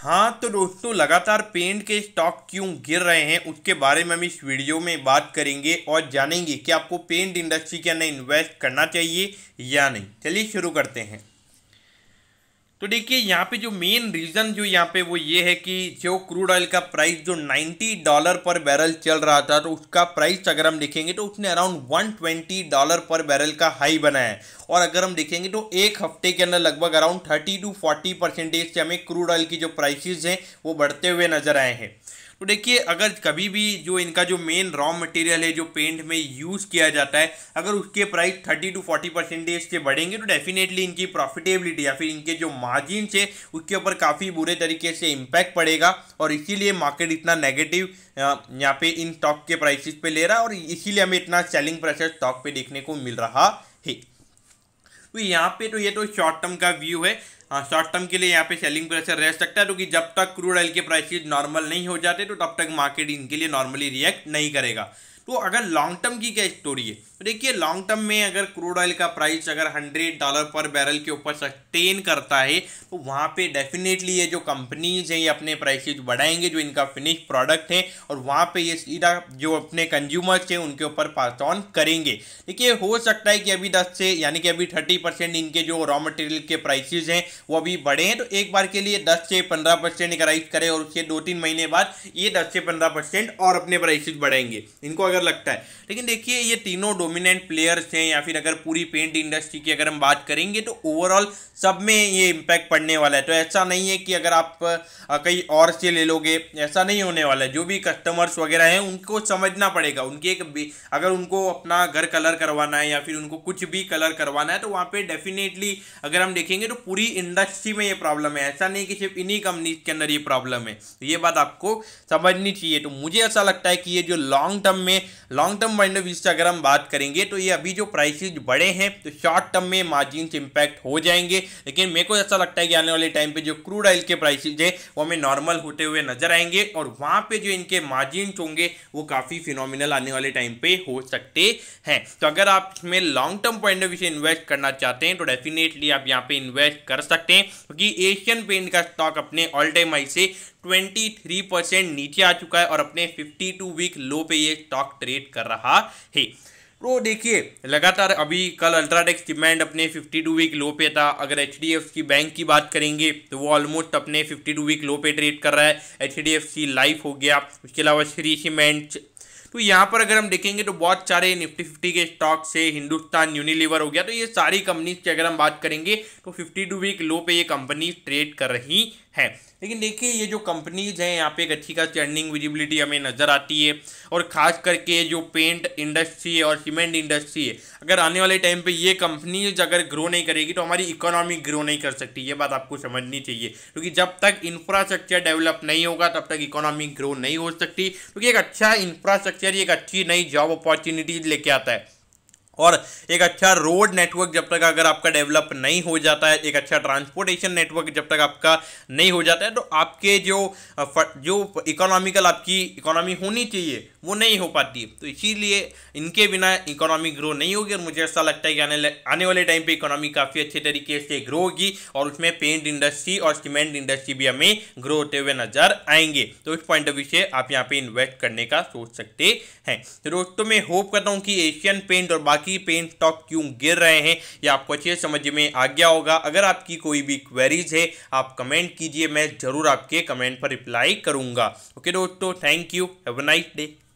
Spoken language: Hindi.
हाँ तो दोस्तों लगातार पेंट के स्टॉक क्यों गिर रहे हैं उसके बारे में हम इस वीडियो में बात करेंगे और जानेंगे कि आपको पेंट इंडस्ट्री के अंदर इन्वेस्ट करना चाहिए या नहीं चलिए शुरू करते हैं तो देखिए यहाँ पे जो मेन रीज़न जो यहाँ पे वो ये है कि जो क्रूड ऑयल का प्राइस जो 90 डॉलर पर बैरल चल रहा था तो उसका प्राइस अगर हम देखेंगे तो उसने अराउंड 120 डॉलर पर बैरल का हाई बनाया है और अगर हम देखेंगे तो एक हफ्ते के अंदर लगभग अराउंड 30 टू 40 परसेंटेज से हमें क्रूड ऑयल की जो प्राइसेज हैं वो बढ़ते हुए नजर आए हैं तो देखिए अगर कभी भी जो इनका जो मेन रॉ मटेरियल है जो पेंट में यूज़ किया जाता है अगर उसके price thirty to forty percentage से बढ़ेंगे तो डेफिनेटली इनकी प्रॉफिटेबिलिटी या फिर इनके जो मार्जिन है उसके ऊपर काफ़ी बुरे तरीके से इम्पैक्ट पड़ेगा और इसीलिए मार्केट इतना नेगेटिव यहाँ पे इन स्टॉक के प्राइसिस पे ले रहा है और इसीलिए हमें इतना सेलिंग प्रेशर स्टॉक पे देखने को मिल रहा है तो यहाँ पे तो ये तो शॉर्ट टर्म का व्यू है शॉर्ट हाँ, टर्म के लिए यहाँ पे सेलिंग प्रेशर रह सकता है क्योंकि तो जब तक क्रूड ऑयल के प्राइसेज नॉर्मल नहीं हो जाते तो तब तक मार्केट इनके लिए नॉर्मली रिएक्ट नहीं करेगा तो अगर लॉन्ग टर्म की क्या स्टोरी है तो देखिए लॉन्ग टर्म में अगर क्रूड ऑयल का प्राइस अगर हंड्रेड डॉलर पर बैरल के ऊपर सस्टेन करता है तो वहाँ पे डेफिनेटली ये जो कंपनीज हैं ये अपने प्राइसेज बढ़ाएंगे जो इनका फिनिश प्रोडक्ट है और वहाँ पे ये सीधा जो अपने कंज्यूमर्स हैं उनके ऊपर पास ऑन करेंगे देखिए हो सकता है कि अभी दस से यानी कि अभी थर्टी परसेंट इनके जो रॉ मटेरियल के प्राइसेज हैं वो अभी बढ़े हैं तो एक बार के लिए दस से पंद्रह परसेंट करें और उसके दो तीन महीने बाद ये दस से पंद्रह परसेंट और अपने प्राइसेज बढ़ाएंगे इनको अगर अगर लगता है लेकिन देखिए ये तीनों डोमिनेंट प्लेयर्स हैं या फिर अगर पूरी पेंट इंडस्ट्री की अगर हम बात करेंगे तो ओवरऑल सब में ये इम्पैक्ट पड़ने वाला है तो ऐसा नहीं है कि अगर आप कहीं और से ले लोगे ऐसा नहीं होने वाला है जो भी कस्टमर्स वगैरह हैं उनको समझना पड़ेगा उनकी एक अगर उनको अपना घर कलर करवाना है या फिर उनको कुछ भी कलर करवाना है तो वहाँ पर डेफिनेटली अगर हम देखेंगे तो पूरी इंडस्ट्री में ये प्रॉब्लम है ऐसा नहीं कि सिर्फ इन्हीं कंपनीज के अंदर ये प्रॉब्लम है तो ये बात आपको समझनी चाहिए तो मुझे ऐसा लगता है कि ये जो लॉन्ग टर्म में long term wind of view से अगर हम बात करेंगे तो ये अभी जो प्राइसेज बढ़े हैं तो शॉर्ट टर्म में मार्जिन इंपैक्ट हो जाएंगे लेकिन मेरे को ऐसा लगता है कि आने वाले टाइम पे जो क्रूड ऑयल के प्राइसेज है वो हमें नॉर्मल होते हुए नजर आएंगे और वहाँ पे जो इनके मार्जिन होंगे वो काफ़ी फिनोमिनल आने वाले टाइम पे हो सकते हैं तो अगर आप इसमें long term point of view से इन्वेस्ट करना चाहते हैं तो डेफिनेटली आप यहाँ पे इन्वेस्ट कर सकते हैं क्योंकि एशियन पेंट का स्टॉक अपने ऑल टाइम हाई से 23 परसेंट नीचे आ चुका है और अपने 52 वीक लो पे ये स्टॉक ट्रेड कर रहा है तो देखिए लगातार अभी कल अल्ट्राटेक्स डिमांड अपने 52 वीक लो पे था अगर एच की बैंक की बात करेंगे तो वो ऑलमोस्ट अपने 52 वीक लो पे ट्रेड कर रहा है एच लाइफ हो गया उसके अलावा श्री सीमेंट तो यहाँ पर अगर हम देखेंगे तो बहुत सारे निफ्टी फिफ्टी के स्टॉक से हिंदुस्तान यूनिलीवर हो गया तो ये सारी कंपनीज की अगर हम बात करेंगे तो फिफ्टी टू वीक लो पे ये कंपनी ट्रेड कर रही है लेकिन देखिए ये जो कंपनीज हैं यहाँ पे एक अच्छी खास अर्निंग विजिबिलिटी हमें नज़र आती है और ख़ास करके जो पेंट इंडस्ट्री है और सीमेंट इंडस्ट्री है अगर आने वाले टाइम पे ये कंपनीज अगर ग्रो नहीं करेगी तो हमारी इकोनॉमी ग्रो नहीं कर सकती ये बात आपको समझनी चाहिए क्योंकि तो जब तक इंफ्रास्ट्रक्चर डेवलप नहीं होगा तब तक इकोनॉमी ग्रो नहीं हो सकती क्योंकि तो एक अच्छा इंफ्रास्ट्रक्चर एक अच्छी नई जॉब अपॉर्चुनिटीज लेके आता है और एक अच्छा रोड नेटवर्क जब तक अगर आपका डेवलप नहीं हो जाता है एक अच्छा ट्रांसपोर्टेशन नेटवर्क जब तक आपका नहीं हो जाता है तो आपके जो जो इकोनॉमिकल आपकी इकोनॉमी होनी चाहिए वो नहीं हो पाती है तो इसीलिए इनके बिना इकोनॉमी ग्रो नहीं होगी और मुझे ऐसा लगता है कि आने आने वाले टाइम पे इकोनॉमी काफ़ी अच्छे तरीके से ग्रो होगी और उसमें पेंट इंडस्ट्री और सीमेंट इंडस्ट्री भी हमें ग्रो होते हुए नजर आएंगे तो इस पॉइंट ऑफ व्यू से आप यहाँ पे इन्वेस्ट करने का सोच सकते हैं तो दोस्तों मैं होप करता हूँ कि एशियन पेंट और बाकी पेंट स्टॉक क्यों गिर रहे हैं या आपको अच्छे समझ में आ गया होगा अगर आपकी कोई भी क्वेरीज है आप कमेंट कीजिए मैं जरूर आपके कमेंट पर रिप्लाई करूंगा ओके दोस्तों thank you have a nice day